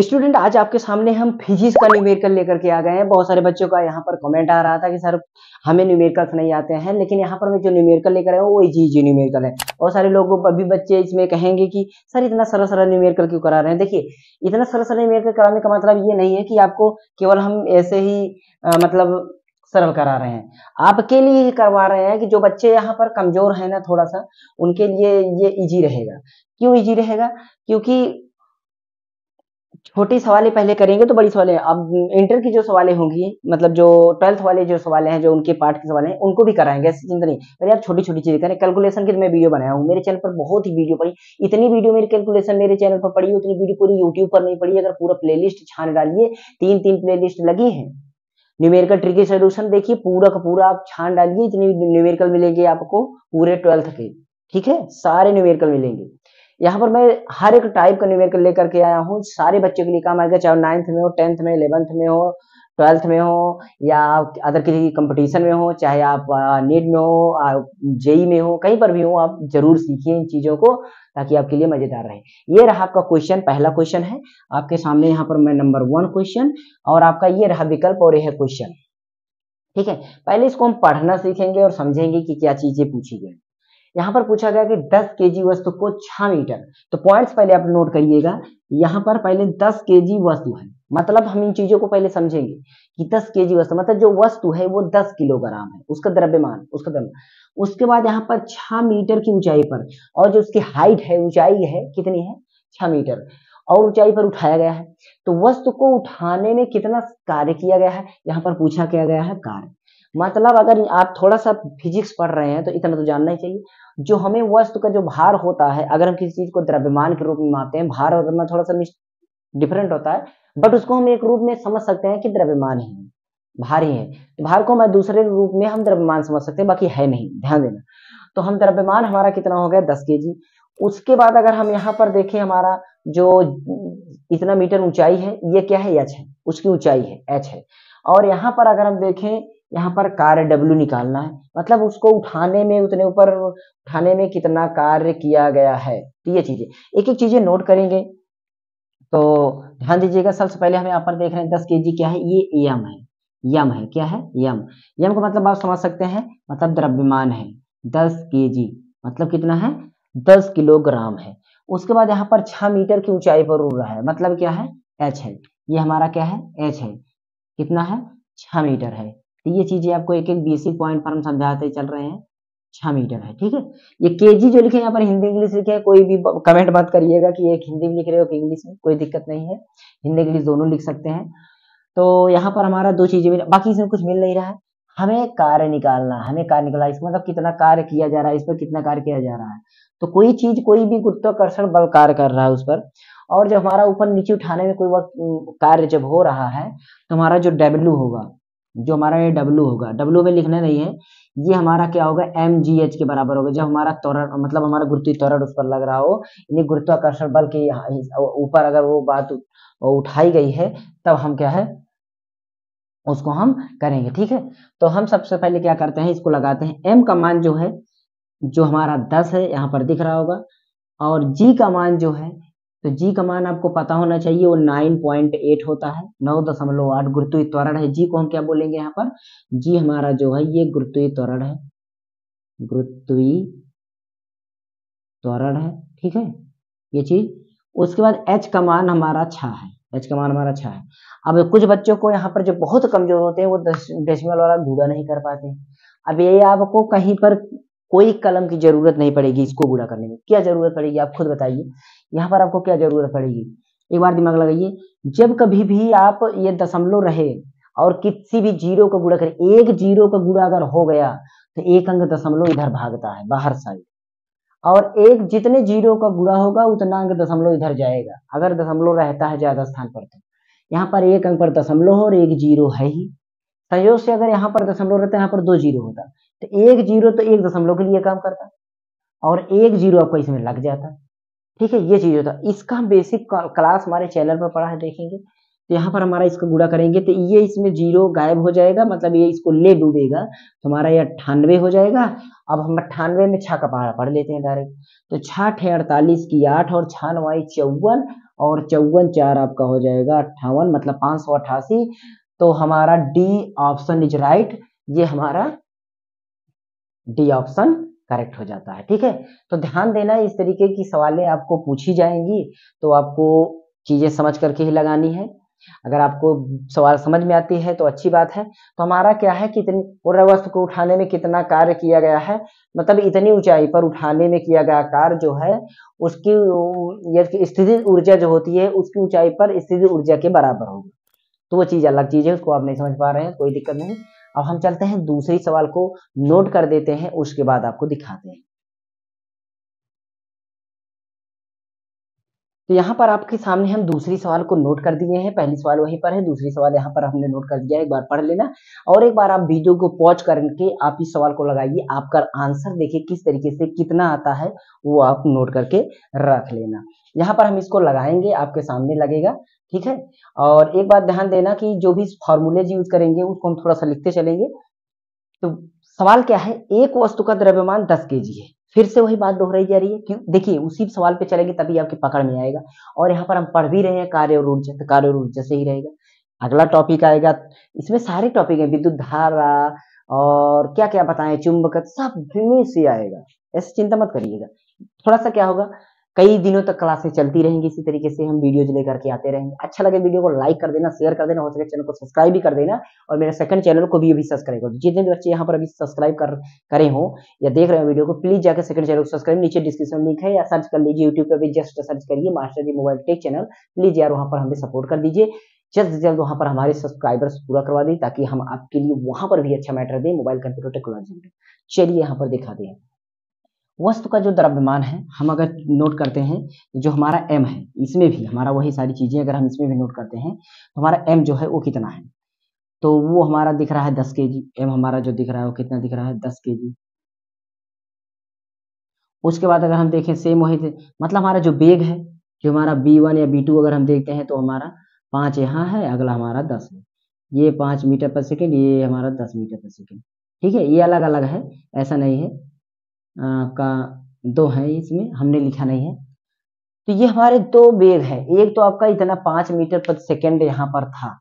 student आज आपके सामने हम फिजिक्स का न्यूमेरिकल लेकर के आ गए हैं बहुत सारे बच्चों का यहाँ पर कमेंट आ रहा था कि सर हमें न्यूमेरिकल्स नहीं आते हैं लेकिन यहाँ पर मैं जो न्यूमेरिकल लेकर आया हूँ वो जी जी न्यूमेरिकल है बहुत सारे लोग अभी बच्चे इसमें कहेंगे कि सर इतना सरल सरल न्यूमेरिकल क्यों करा रहे हैं देखिए इतना सरल सरल न्यूमेरिकल कराने का मतलब ये नहीं है कि आपको केवल हम ऐसे ही आ, मतलब सरल करा रहे हैं आपके लिए ही करवा रहे हैं कि जो बच्चे यहाँ पर कमजोर है ना थोड़ा सा उनके लिए ये इजी रहेगा क्यों इजी रहेगा क्योंकि छोटी सवालें पहले करेंगे तो बड़ी सवाले अब इंटर की जो सवाले होंगी मतलब जो ट्वेल्थ वाले जो सवाल हैं जो उनके पार्ट के सवाल हैं उनको भी कराएंगे ऐसी चिंता नहीं पहले आप छोटी छोटी चीज़ें करें कैलकुलेशन की मैं वीडियो बनाया हूँ मेरे चैनल पर बहुत ही वीडियो पड़ी इतनी वीडियो मेरी कैलकुलेशन मेरे चैनल पर पड़ी उतनी वीडियो पूरी यूट्यूब पर नहीं पड़ी अगर पूरा प्ले छान डालिए तीन तीन प्ले लगी है न्यूमेरिकल ट्रिकी सोल्यूशन देखिए पूरा का पूरा आप छान डालिए इतनी न्यूमेरिकल मिलेंगे आपको पूरे ट्वेल्थ के ठीक है सारे न्यूमेरिकल मिलेंगे यहाँ पर मैं हर एक टाइप का न्यूमेरिकल लेकर के आया हूँ सारे बच्चों के लिए काम आएगा चाहे नाइन्थ में हो टेंथ में इलेवंथ में हो ट्वेल्थ में हो या अदर किसी कंपटीशन में हो चाहे आप नीट में हो जेई e में हो कहीं पर भी हो आप जरूर सीखिए इन चीज़ों को ताकि आपके लिए मजेदार रहे ये रहा आपका क्वेश्चन पहला क्वेश्चन है आपके सामने यहाँ पर मैं नंबर वन क्वेश्चन और आपका ये रहा विकल्प और यह क्वेश्चन ठीक है पहले इसको हम पढ़ना सीखेंगे और समझेंगे कि क्या चीज़ें पूछी गई यहाँ पर पूछा गया कि 10 केजी वस्तु को 6 मीटर तो पॉइंट्स पहले आप नोट करिएगा यहाँ पर पहले 10 केजी वस्तु है मतलब हम इन चीजों को पहले समझेंगे कि 10 केजी वस्तु मतलब जो वस्तु है वो 10 किलोग्राम है उसका द्रव्यमान उसका द्रव्य उसके बाद यहाँ पर 6 मीटर की ऊंचाई पर और जो उसकी हाइट है ऊंचाई है कितनी है छ मीटर और ऊंचाई पर उठाया गया है तो वस्तु को उठाने में कितना कार्य किया गया है यहाँ पर पूछा किया गया है कार्य मतलब अगर आप थोड़ा सा फिजिक्स पढ़ रहे हैं तो इतना तो जानना ही चाहिए जो हमें वस्तु का जो भार होता है अगर हम किसी चीज को द्रव्यमान के रूप में मापते हैं भार और द्रव्यमान थोड़ा सा डिफरेंट होता है बट उसको हम एक रूप में समझ सकते हैं कि द्रव्यमान ही है भारी है तो भार को हम दूसरे रूप में हम द्रव्यमान समझ सकते हैं बाकी है नहीं ध्यान देना तो हम द्रव्यमान हमारा कितना हो गया दस के जी उसके बाद अगर हम यहाँ पर देखें हमारा जो इतना मीटर ऊंचाई है ये क्या है एच है उसकी ऊंचाई है एच है और यहाँ पर अगर हम देखें यहाँ पर कार्य डब्ल्यू निकालना है मतलब उसको उठाने में उतने ऊपर उठाने में कितना कार्य किया गया है तो ये चीजें एक एक चीजें नोट करेंगे तो ध्यान दीजिएगा सबसे पहले हम यहाँ पर देख रहे हैं दस के क्या है ये यम है यम है क्या है यम यम का मतलब आप समझ सकते हैं मतलब द्रव्यमान है दस के मतलब कितना है दस किलोग्राम है उसके बाद यहाँ पर छह मीटर की ऊंचाई पर उड़ रहा है मतलब क्या है एच है ये हमारा क्या है एच है कितना है छह मीटर है तो ये चीजें आपको एक एक बेसिक पॉइंट पर हम समझाते चल रहे हैं छह मीटर है ठीक है ये के जी जो लिखे यहाँ पर हिंदी इंग्लिश लिखे हैं कोई भी कमेंट मत करिएगा कि एक हिंदी में लिख रहे हो कि इंग्लिश में कोई दिक्कत नहीं है हिंदी इंग्लिश दोनों लिख सकते हैं तो यहाँ पर हमारा दो चीजें मिल बाकी इसमें कुछ मिल नहीं रहा है हमें कार्य निकालना हमें कार्य निकालना इसमें मतलब कितना कार्य किया जा रहा है इस पर कितना कार्य किया जा रहा है तो कोई चीज कोई भी गुरुत्वाकर्षण बल कार्य कर रहा है उस पर और जब हमारा ऊपर नीचे उठाने में कोई वक्त कार्य जब हो रहा है तो हमारा जो डब्ल्यू होगा जो हमारा ये डब्लू होगा डब्लू में लिखना नहीं है ये हमारा क्या होगा एम जी एच के बराबर होगा जब हमारा त्वरण मतलब हमारा गुरुत्वीय त्वरण उस पर लग रहा हो यानी गुरुत्वाकर्षण बल के ऊपर अगर वो बात उठाई गई है तब हम क्या है उसको हम करेंगे ठीक है तो हम सबसे पहले क्या करते हैं इसको लगाते हैं एम का मान जो है जो हमारा दस है यहाँ पर दिख रहा होगा और जी का मान जो है तो जी का मान आपको पता होना चाहिए वो नाइन पॉइंट एट होता है नौ दशमलव आठ गुरुत्वीय त्वरण है जी को हम क्या बोलेंगे यहाँ पर जी हमारा जो है ये गुरुत्वीय त्वरण है गुरुत्वीय त्वरण है ठीक है ये चीज उसके बाद एच का मान हमारा छा है एच का मान हमारा छा है अब कुछ बच्चों को यहाँ पर जो बहुत कमजोर होते हैं वो डेसिमल वाला गुड़ा नहीं कर पाते अब ये आपको कहीं पर कोई कलम की जरूरत नहीं पड़ेगी इसको पूरा करने में क्या जरूरत पड़ेगी आप खुद बताइए यहाँ पर आपको क्या जरूरत पड़ेगी एक बार दिमाग लगाइए जब कभी भी आप ये दशमलव रहे और किसी भी जीरो का गुड़ा करें एक जीरो का गुड़ा अगर हो गया तो एक अंक दशमलव इधर भागता है बाहर साइड और एक जितने जीरो का गुड़ा होगा उतना अंक दशमलव इधर जाएगा अगर दशमलव रहता है ज्यादा स्थान पर तो यहाँ पर एक अंक पर दशमलव और एक जीरो है ही संयोग से अगर यहाँ पर दशमलव रहता यहाँ पर दो जीरो होता तो एक जीरो तो एक दशमलव के लिए काम करता और एक जीरो आपका इसमें लग जाता ठीक है ये चीज होता इसका हम बेसिक क्लास हमारे चैनल पर पढ़ा है देखेंगे तो यहाँ पर हमारा इसको गुड़ा करेंगे तो ये इसमें जीरो गायब हो जाएगा मतलब ये इसको ले डूबेगा तो हमारा ये अट्ठानवे हो जाएगा अब हम अट्ठानवे में छा का पहाड़ा पढ़ लेते हैं डायरेक्ट तो छठ है अड़तालीस की आठ और छानवाई चौवन और चौवन चार आपका हो जाएगा अट्ठावन मतलब पाँच सौ अट्ठासी तो हमारा डी ऑप्शन इज राइट ये हमारा डी ऑप्शन करेक्ट हो जाता है ठीक है तो ध्यान देना इस तरीके की सवालें आपको पूछी जाएंगी तो आपको चीजें समझ करके ही लगानी है अगर आपको सवाल समझ में आती है तो अच्छी बात है तो हमारा क्या है कितनी वस्तु को उठाने में कितना कार्य किया गया है मतलब इतनी ऊंचाई पर उठाने में किया गया कार्य जो है उसकी स्थिति ऊर्जा जो होती है उसकी ऊंचाई पर स्थिति ऊर्जा के बराबर होगी तो वो चीज़ अलग चीज़ है उसको आप नहीं समझ पा रहे हैं कोई दिक्कत नहीं अब हम चलते हैं दूसरे सवाल को नोट कर देते हैं उसके बाद आपको दिखाते हैं तो यहाँ पर आपके सामने हम दूसरी सवाल को नोट कर दिए हैं पहली सवाल वहीं पर है दूसरी सवाल यहाँ पर हमने नोट कर दिया है एक बार पढ़ लेना और एक बार आप वीडियो को पॉज करके आप इस सवाल को लगाइए आपका आंसर देखिए किस तरीके से कितना आता है वो आप नोट करके रख लेना यहाँ पर हम इसको लगाएंगे आपके सामने लगेगा ठीक है और एक बात ध्यान देना कि जो भी फॉर्मूलेज यूज करेंगे उसको हम थोड़ा सा लिखते चलेंगे तो सवाल क्या है एक वस्तु का द्रव्यमान दस के है फिर से वही बात दोहराई जा रही है क्यों देखिए उसी सवाल पे चलेंगे तभी आपकी पकड़ में आएगा और यहाँ पर हम पढ़ भी रहे हैं कार्य और ऊर्जा तो कार्य और ऊर्जा से ही रहेगा अगला टॉपिक आएगा इसमें सारे टॉपिक है विद्युत धारा और क्या क्या बताएं चुंबक सब से आएगा ऐसे चिंता मत करिएगा थोड़ा सा क्या होगा कई दिनों तक क्लासें चलती रहेंगी इसी तरीके से हम वीडियोज लेकर के आते रहेंगे अच्छा लगे वीडियो को लाइक कर देना शेयर कर देना हो सके चैनल को सब्सक्राइब भी कर देना और मेरे सेकंड चैनल को भी अभी सब्सक्राइब कर जितने भी बच्चे यहाँ पर अभी सब्सक्राइब कर करे हो या देख रहे हो वीडियो को प्लीज जाकर सेकंड चैनल को सब्सक्राइब नीचे डिस्क्रिप्शन लिंक है या सर्च कर लीजिए यूट्यूब पर भी जस्ट सर्च करिए master ji mobile tech channel please यार वहाँ पर हमें सपोर्ट कर दीजिए जल्द से जल्द वहाँ पर हमारे सब्सक्राइबर्स पूरा करवा दें ताकि हम आपके लिए वहाँ पर भी अच्छा मैटर दें मोबाइल कंप्यूटर टेक्नोलॉजी चलिए यहाँ पर दिखा दें वस्तु का जो द्रव्यमान है हम अगर नोट करते हैं जो हमारा एम है इसमें भी हमारा वही सारी चीज़ें अगर हम इसमें भी नोट करते हैं तो हमारा एम जो है वो कितना है तो वो हमारा दिख रहा है दस के जी एम हमारा जो दिख रहा है वो कितना दिख रहा है दस के जी उसके बाद अगर हम देखें सेम वही मतलब हमारा जो बेग है जो हमारा बी वन या बी टू अगर हम देखते हैं तो हमारा पांच यहाँ है अगला हमारा दस है ये पांच मीटर पर सेकेंड ये हमारा दस मीटर पर सेकेंड ठीक है ये अलग अलग है ऐसा नहीं है का दो है इसमें हमने लिखा नहीं है तो ये हमारे दो वेग है एक तो आपका इतना पांच मीटर पर सेकेंड यहाँ पर था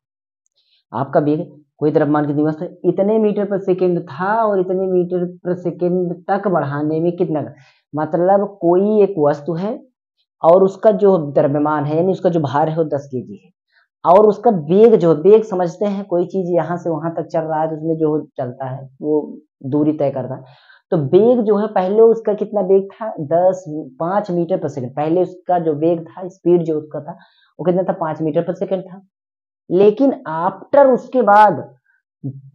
आपका वेग कोई तरफ मान के इतने मीटर पर सेकेंड था और इतने मीटर पर सेकेंड तक बढ़ाने में कितना मतलब कोई एक वस्तु है और उसका जो द्रव्यमान है यानी उसका जो भार है वो दस के जी है और उसका वेग जो वेग समझते हैं कोई चीज यहाँ से वहां तक चल रहा है तो उसमें जो चलता है वो दूरी तय करता है तो वेग जो है पहले उसका कितना वेग था दस पांच मीटर पर सेकंड पहले उसका जो वेग था स्पीड जो उसका था वो कितना था पांच मीटर पर सेकंड था लेकिन आफ्टर उसके बाद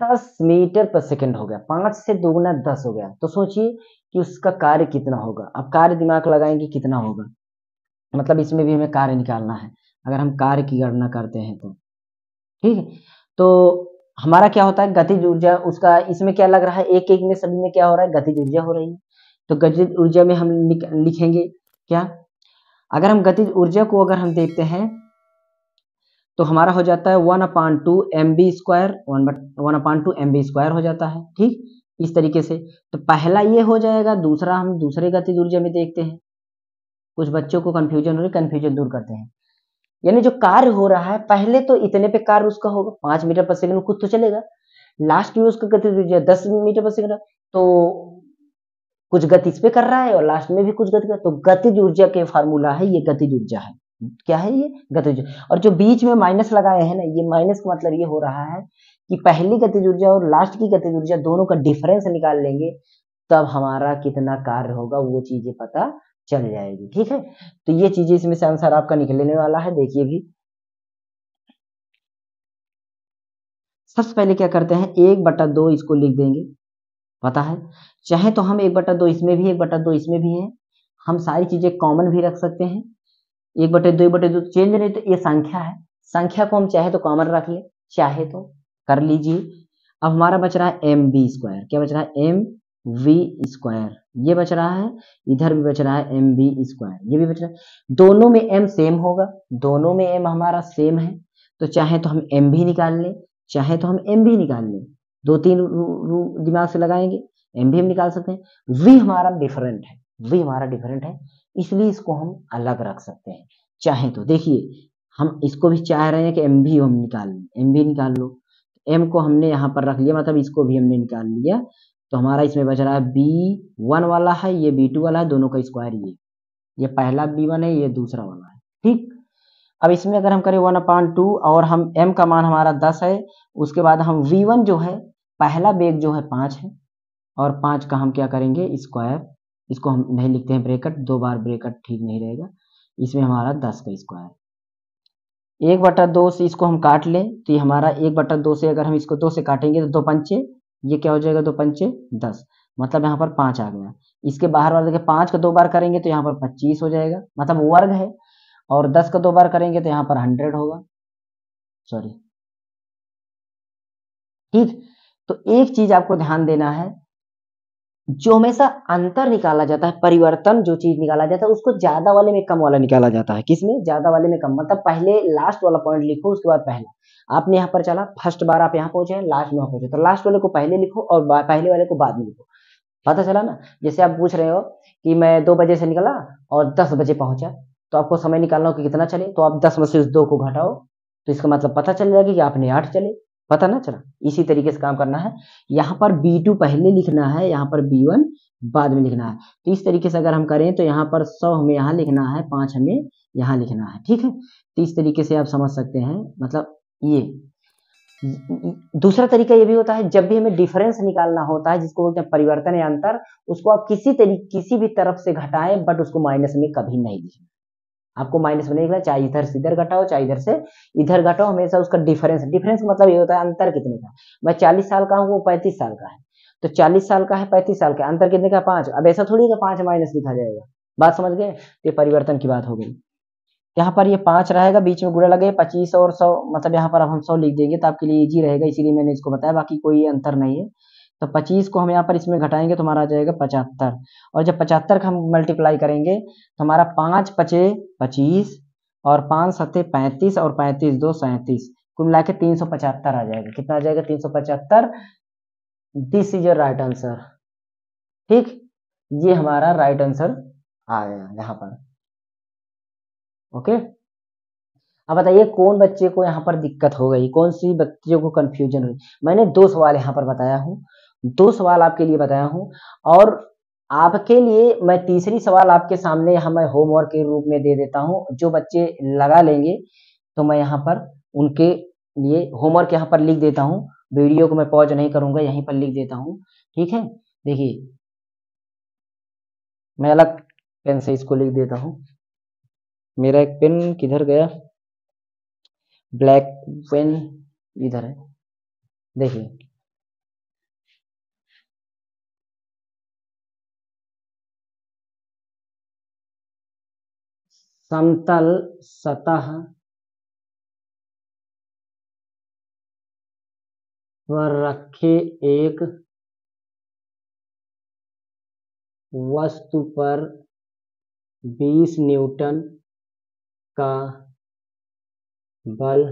दस मीटर पर सेकंड हो गया पांच से दोगुना दस हो गया तो सोचिए कि उसका कार्य कितना होगा अब कार्य दिमाग लगाएंगे कितना होगा मतलब इसमें भी हमें कार्य निकालना है अगर हम कार्य की गणना करते हैं तो ठीक है तो हमारा क्या होता है गतिज ऊर्जा उसका इसमें क्या लग रहा है एक एक में सभी में क्या हो रहा है गतिज ऊर्जा हो रही है तो गतिज ऊर्जा में हम लिखेंगे क्या अगर हम गतिज ऊर्जा को अगर हम देखते हैं तो हमारा हो जाता है one upon two M B square one upon two M B square हो जाता है ठीक इस तरीके से तो पहला ये हो जाएगा दूसरा हम दूसरे गतिज ऊर्जा में देखते हैं कुछ बच्चों को कन्फ्यूजन हो रही कन्फ्यूजन दूर करते हैं यानी जो कार्य हो रहा है पहले तो इतने पे कार्य उसका होगा पांच मीटर पर सेकंड में तो चलेगा लास्ट में उसका गति तो दस मीटर पर सेकंड तो कुछ गति इस पे कर रहा है और लास्ट में भी कुछ गति कर तो गति ऊर्जा के फार्मूला है ये गति ऊर्जा है क्या है ये गति ऊर्जा और जो बीच में माइनस लगाए हैं ना ये माइनस का मतलब ये हो रहा है कि पहली गति ऊर्जा और लास्ट की गति ऊर्जा दोनों का डिफरेंस निकाल लेंगे तब हमारा कितना कार्य होगा वो चीजें पता चल जाएगी ठीक है तो ये चीजें इसमें से आंसर आपका निकलने वाला है देखिए भी सबसे पहले क्या करते हैं एक बटा दो इसको लिख देंगे पता है चाहे तो हम एक बटा दो इसमें भी एक बटा दो इसमें भी है हम सारी चीजें कॉमन भी रख सकते हैं एक बटे दो एक बटे दो चेंज नहीं तो ये संख्या है संख्या को हम चाहे तो कॉमन रख ले चाहे तो कर लीजिए अब हमारा बच रहा है एम बी स्क्वायर क्या बच रहा है एम वी स्क्वायर ये बच रहा है इधर भी बच रहा है एम बी स्क्वायर ये भी बच रहा है दोनों में एम सेम होगा दोनों में एम हमारा सेम है तो चाहे तो हम एम भी निकाल लें चाहे तो हम एम भी निकाल लें दो तीन दिमाग से लगाएंगे एम भी हम निकाल सकते हैं वी हमारा डिफरेंट है वी हमारा डिफरेंट है इसलिए इसको हम अलग रख सकते हैं चाहे तो देखिए हम इसको भी चाह रहे हैं कि एम भी हम निकाल लें एम भी निकाल लो एम को हमने यहाँ पर रख लिया मतलब इसको भी हमने निकाल लिया तो हमारा इसमें बच रहा है बी वन वाला है ये बी टू वाला है दोनों का स्क्वायर ये ये पहला बी वन है ये दूसरा वाला है ठीक अब इसमें अगर हम करें वन अपॉन टू और हम एम का मान हमारा दस है उसके बाद हम वी वन जो है पहला बेग जो है पाँच है और पाँच का हम क्या करेंगे स्क्वायर इसको हम नहीं लिखते हैं ब्रेकट दो बार ब्रेकट ठीक नहीं रहेगा इसमें हमारा दस का स्क्वायर एक बटा दो से इसको हम काट लें तो ये हमारा एक बटा दो से अगर हम इसको दो से काटेंगे तो दो पंचे ये क्या हो जाएगा दो पंचे दस मतलब यहाँ पर पांच आ गया इसके बाहर वाला देखिए पांच का दो बार करेंगे तो यहाँ पर पच्चीस हो जाएगा मतलब वर्ग है और दस का दो बार करेंगे तो यहाँ पर हंड्रेड होगा सॉरी ठीक तो एक चीज आपको ध्यान देना है जो हमेशा अंतर निकाला जाता है परिवर्तन जो चीज निकाला जाता है उसको ज्यादा वाले में कम वाला निकाला जाता है किसमें ज्यादा वाले में कम मतलब पहले लास्ट वाला पॉइंट लिखो उसके बाद पहला आपने यहाँ पर चला फर्स्ट बार आप यहाँ पहुंचे लास्ट में पहुंचे तो लास्ट वाले को पहले लिखो और पहले वाले को बाद में लिखो पता चला ना जैसे आप पूछ रहे हो कि मैं दो बजे से निकला और दस बजे पहुंचा तो आपको समय निकालना हो कि कितना चले तो आप दस में से उस दो को घटाओ तो इसका मतलब पता चल जाएगा कि आपने आठ चले पता ना चला इसी तरीके से काम करना है यहाँ पर B2 पहले लिखना है यहाँ पर B1 बाद में लिखना है तो इस तरीके से अगर हम करें तो यहाँ पर सौ हमें यहाँ लिखना है पांच हमें यहाँ लिखना है ठीक है तो इस तरीके से आप समझ सकते हैं मतलब ये दूसरा तरीका ये भी होता है जब भी हमें डिफरेंस निकालना होता है जिसको बोलते हैं परिवर्तन या अंतर उसको आप किसी तरीके किसी भी तरफ से घटाएं बट उसको माइनस में कभी नहीं लिखें आपको माइनस में निकला चाहे इधर से इधर घटाओ चाहे इधर से इधर घटाओ हमेशा उसका डिफरेंस डिफरेंस मतलब ये होता है अंतर कितने का मैं चालीस साल का हूँ वो पैंतीस साल का है तो चालीस साल का है पैंतीस साल का अंतर कितने का पांच अब ऐसा थोड़ी का पांच माइनस लिखा जाएगा बात समझ गए तो ये परिवर्तन की बात हो गई यहाँ पर ये पांच रहेगा बीच में गुड़ा लगे पच्चीस और सौ मतलब यहाँ पर अब हम सौ लिख देंगे तो आपके लिए इजी रहेगा इसीलिए मैंने इसको बताया बाकी कोई अंतर नहीं है तो 25 को हम यहाँ पर इसमें घटाएंगे तो हमारा आ जाएगा पचहत्तर और जब पचहत्तर का हम मल्टीप्लाई करेंगे तो हमारा पाँच पचे पच्चीस और पाँच सत्ते पैंतीस और पैंतीस दो सैंतीस कुल मिला के तीन आ जाएगा कितना आ जाएगा तीन सौ पचहत्तर this is your right answer ठीक ये हमारा राइट आंसर आ गया यहाँ पर ओके अब बताइए कौन बच्चे को यहाँ पर दिक्कत हो गई कौन सी बच्चों को कंफ्यूजन हुई मैंने दो सवाल यहाँ पर बताया हूँ दो सवाल आपके लिए बताया हूं और आपके लिए मैं तीसरी सवाल आपके सामने यहां मैं होमवर्क के रूप में दे देता हूं जो बच्चे लगा लेंगे तो मैं यहां पर उनके लिए होमवर्क यहां पर लिख देता हूं वीडियो को मैं पॉज नहीं करूंगा यहीं पर लिख देता हूं ठीक है देखिए मैं अलग पेन से इसको लिख देता हूं मेरा एक पेन किधर गया ब्लैक पेन इधर है देखिए समतल सतह पर रखे एक वस्तु पर 20 न्यूटन का बल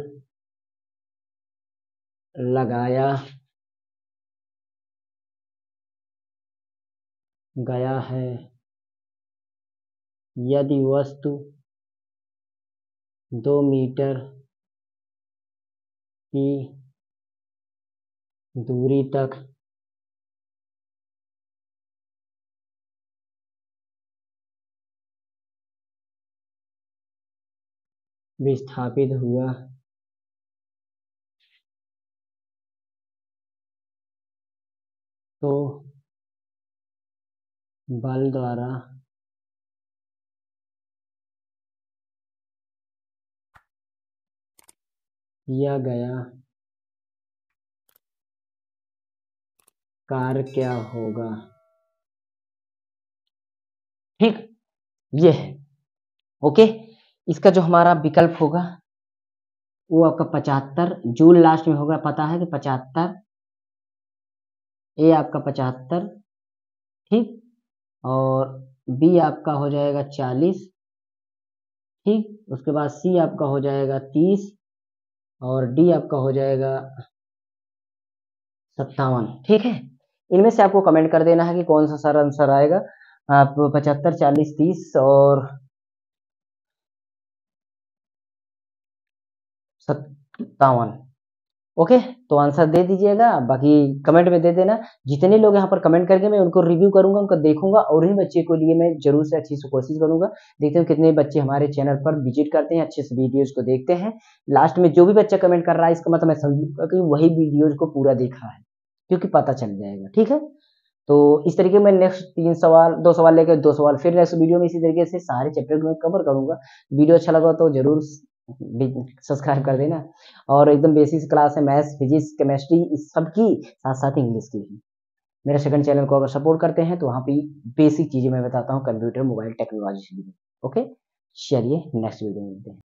लगाया गया है यदि वस्तु दो मीटर की दूरी तक विस्थापित हुआ तो बल द्वारा किया गया कार्य क्या होगा ठीक ये है ओके इसका जो हमारा विकल्प होगा वो आपका पचहत्तर जून लास्ट में होगा पता है कि पचहत्तर ए आपका पचहत्तर ठीक और बी आपका हो जाएगा चालीस ठीक उसके बाद सी आपका हो जाएगा तीस और डी आपका हो जाएगा सत्तावन ठीक है इनमें से आपको कमेंट कर देना है कि कौन सा सर आंसर आएगा आप पचहत्तर चालीस तीस और सत्तावन ओके तो आंसर दे दीजिएगा बाकी कमेंट में दे देना जितने लोग यहाँ पर कमेंट करके मैं उनको रिव्यू करूंगा उनको देखूंगा और ही बच्चे के लिए मैं जरूर से अच्छी से कोशिश करूंगा देखते हैं कितने बच्चे हमारे चैनल पर विजिट करते हैं अच्छे से वीडियोज को देखते हैं लास्ट में जो भी बच्चा कमेंट कर रहा है इसका मतलब मैं समझूंगा कि वही वीडियोज को पूरा देखा है क्योंकि पता चल जाएगा ठीक है तो इस तरीके में नेक्स्ट तीन सवाल दो सवाल लेकर दो सवाल फिर नेक्स्ट वीडियो में इसी तरीके से सारे चैप्टर में कवर करूंगा वीडियो अच्छा लगा तो जरूर सब्सक्राइब कर देना और एकदम बेसिक क्लास है मैथ्स फिजिक्स केमिस्ट्री इस सब की साथ साथ इंग्लिश की भी मेरे सेकंड चैनल को अगर सपोर्ट करते हैं तो वहाँ पे बेसिक चीज़ें मैं बताता हूँ कंप्यूटर मोबाइल टेक्नोलॉजी से ओके चलिए नेक्स्ट वीडियो मिलते हैं